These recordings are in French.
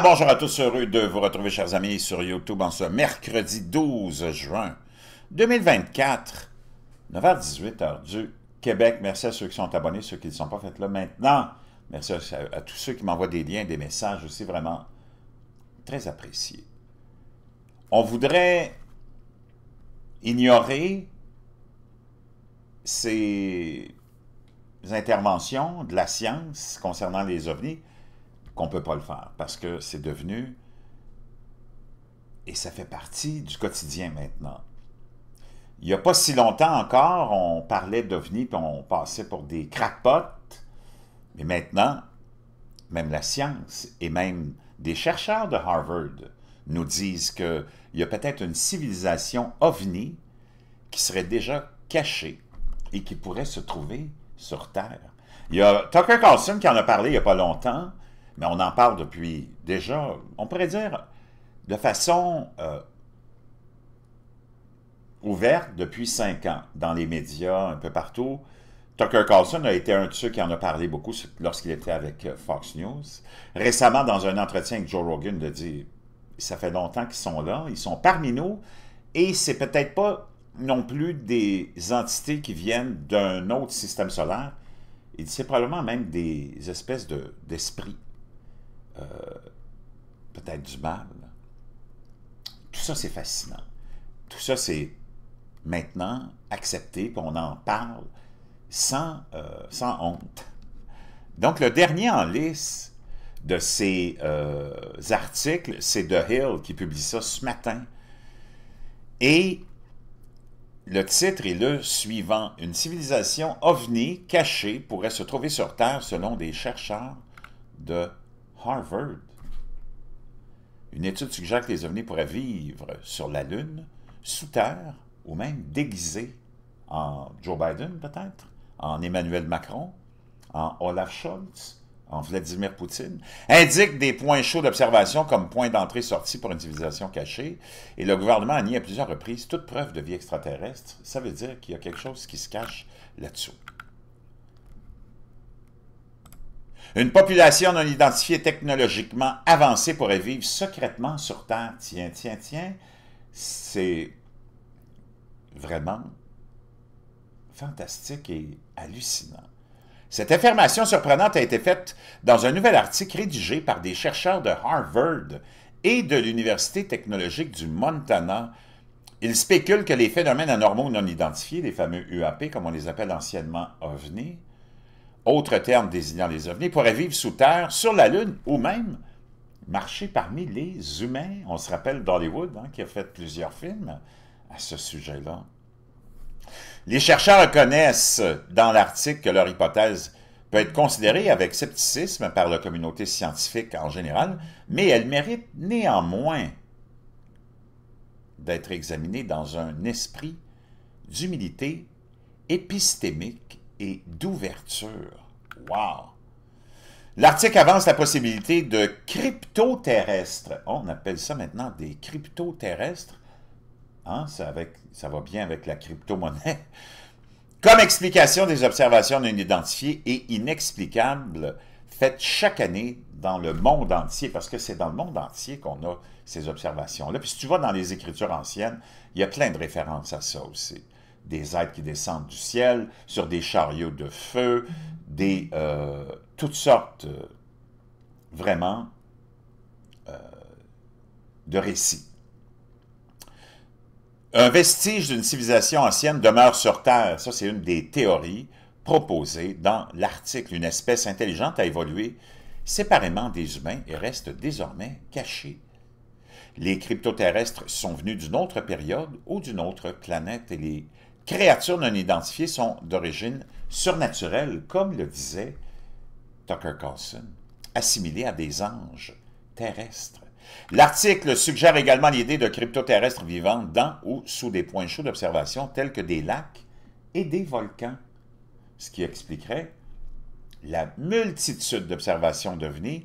bonjour à tous, heureux de vous retrouver, chers amis, sur YouTube en ce mercredi 12 juin 2024, 9h18, heure du Québec. Merci à ceux qui sont abonnés, ceux qui ne sont pas faits là maintenant. Merci à, tous ceux qui m'envoient des liens, des messages aussi, vraiment très appréciés. On voudrait ignorer ces interventions de la science concernant les ovnis, qu'on ne peut pas le faire parce que c'est devenu, et ça fait partie du quotidien maintenant. Il n'y a pas si longtemps encore, on parlait d'OVNI et on passait pour des crapotes, mais maintenant, même la science et même des chercheurs de Harvard nous disent qu'il y a peut-être une civilisation ovni qui serait déjà cachée et qui pourrait se trouver sur Terre. Il y a Tucker Carlson qui en a parlé il n'y a pas longtemps, mais on en parle depuis déjà, on pourrait dire, de façon euh, ouverte depuis cinq ans dans les médias, un peu partout. Tucker Carlson a été un de ceux qui en a parlé beaucoup lorsqu'il était avec euh, Fox News. Récemment, dans un entretien avec Joe Rogan, il a dit Ça fait longtemps qu'ils sont là, ils sont parmi nous, et c'est peut-être pas non plus des entités qui viennent d'un autre système solaire. Il dit C'est probablement même des espèces d'esprits. Euh, peut-être du mal. Tout ça, c'est fascinant. Tout ça, c'est maintenant accepté, puis on en parle sans, euh, sans honte. Donc, le dernier en liste de ces euh, articles, c'est The Hill qui publie ça ce matin. Et le titre est le suivant. Une civilisation ovni cachée pourrait se trouver sur Terre selon des chercheurs de Harvard. Une étude suggère que les ovnis pourraient vivre sur la Lune, sous terre, ou même déguisés en Joe Biden peut-être, en Emmanuel Macron, en Olaf Scholz, en Vladimir Poutine, indique des points chauds d'observation comme point d'entrée-sortie pour une civilisation cachée, et le gouvernement a nié à plusieurs reprises toute preuve de vie extraterrestre. Ça veut dire qu'il y a quelque chose qui se cache là-dessous. Une population non identifiée technologiquement avancée pourrait vivre secrètement sur Terre. Tiens, tiens, tiens, c'est vraiment fantastique et hallucinant. Cette affirmation surprenante a été faite dans un nouvel article rédigé par des chercheurs de Harvard et de l'Université technologique du Montana. Ils spéculent que les phénomènes anormaux non identifiés, les fameux UAP e comme on les appelle anciennement OVNI, autre terme désignant les ovnis, pourrait vivre sous terre, sur la Lune ou même marcher parmi les humains. On se rappelle d'Hollywood, hein, qui a fait plusieurs films à ce sujet-là. Les chercheurs reconnaissent dans l'article que leur hypothèse peut être considérée avec scepticisme par la communauté scientifique en général, mais elle mérite néanmoins d'être examinée dans un esprit d'humilité épistémique d'ouverture. Wow! L'article avance la possibilité de crypto-terrestres. On appelle ça maintenant des crypto-terrestres. Hein, ça, ça va bien avec la crypto-monnaie. Comme explication des observations non identifiées et inexplicables faites chaque année dans le monde entier, parce que c'est dans le monde entier qu'on a ces observations-là. Puis si tu vois dans les Écritures anciennes, il y a plein de références à ça aussi des êtres qui descendent du ciel, sur des chariots de feu, des euh, toutes sortes euh, vraiment euh, de récits. Un vestige d'une civilisation ancienne demeure sur Terre. Ça, c'est une des théories proposées dans l'article. Une espèce intelligente a évolué séparément des humains et reste désormais cachée. Les cryptoterrestres sont venus d'une autre période ou d'une autre planète et les créatures non identifiées sont d'origine surnaturelle, comme le disait Tucker Carlson, assimilées à des anges terrestres. L'article suggère également l'idée de crypto-terrestres vivants dans ou sous des points chauds d'observation tels que des lacs et des volcans, ce qui expliquerait la multitude d'observations devenues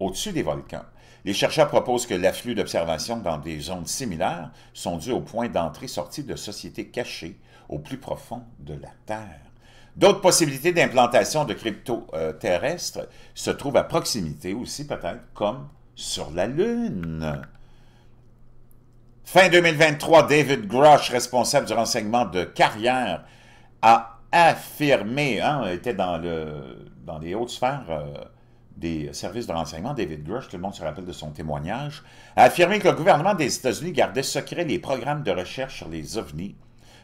au-dessus des volcans. Les chercheurs proposent que l'afflux d'observations dans des zones similaires sont dus au point d'entrée-sortie de sociétés cachées au plus profond de la Terre. D'autres possibilités d'implantation de crypto-terrestres se trouvent à proximité aussi peut-être, comme sur la Lune. Fin 2023, David Grosh, responsable du renseignement de carrière, a affirmé, hein, était dans, le, dans les hautes sphères euh, des services de renseignement, David Grush, tout le monde se rappelle de son témoignage, a affirmé que le gouvernement des États-Unis gardait secret les programmes de recherche sur les ovnis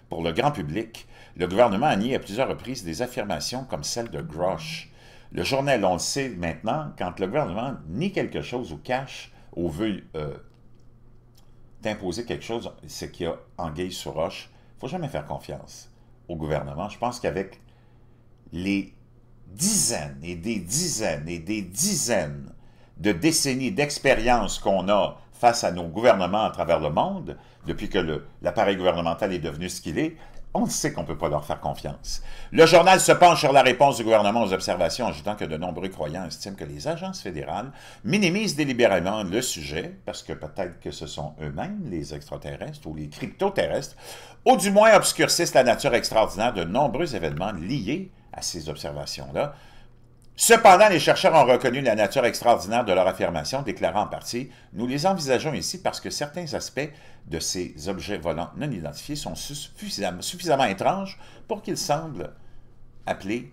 pour le grand public. Le gouvernement a nié à plusieurs reprises des affirmations comme celle de Grush. Le journal, on le sait maintenant, quand le gouvernement nie quelque chose ou cache ou veut euh, imposer quelque chose, c'est qu'il y a anguille sur roche. Il ne faut jamais faire confiance au gouvernement. Je pense qu'avec les dizaines et des dizaines et des dizaines de décennies d'expérience qu'on a face à nos gouvernements à travers le monde, depuis que l'appareil gouvernemental est devenu ce qu'il est, on sait qu'on ne peut pas leur faire confiance. Le journal se penche sur la réponse du gouvernement aux observations, ajoutant que de nombreux croyants estiment que les agences fédérales minimisent délibérément le sujet, parce que peut-être que ce sont eux-mêmes les extraterrestres ou les crypto-terrestres, ou du moins obscurcissent la nature extraordinaire de nombreux événements liés à ces observations-là. Cependant, les chercheurs ont reconnu la nature extraordinaire de leur affirmation, déclarant en partie « Nous les envisageons ici parce que certains aspects de ces objets volants non identifiés sont suffisamment, étranges pour qu'ils semblent appeler,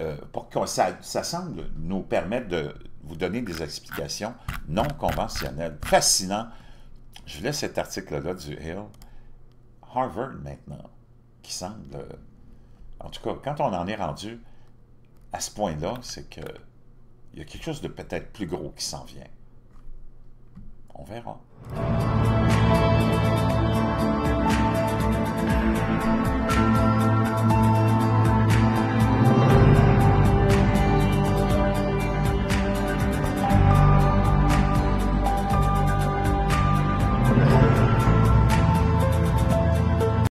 euh, pour que ça, semble nous permettre de vous donner des explications non conventionnelles. » fascinantes. Je laisse cet article-là du Harvard maintenant, qui semble... Euh, en tout cas, quand on en est rendu à ce point-là, c'est que il y a quelque chose de peut-être plus gros qui s'en vient. On verra.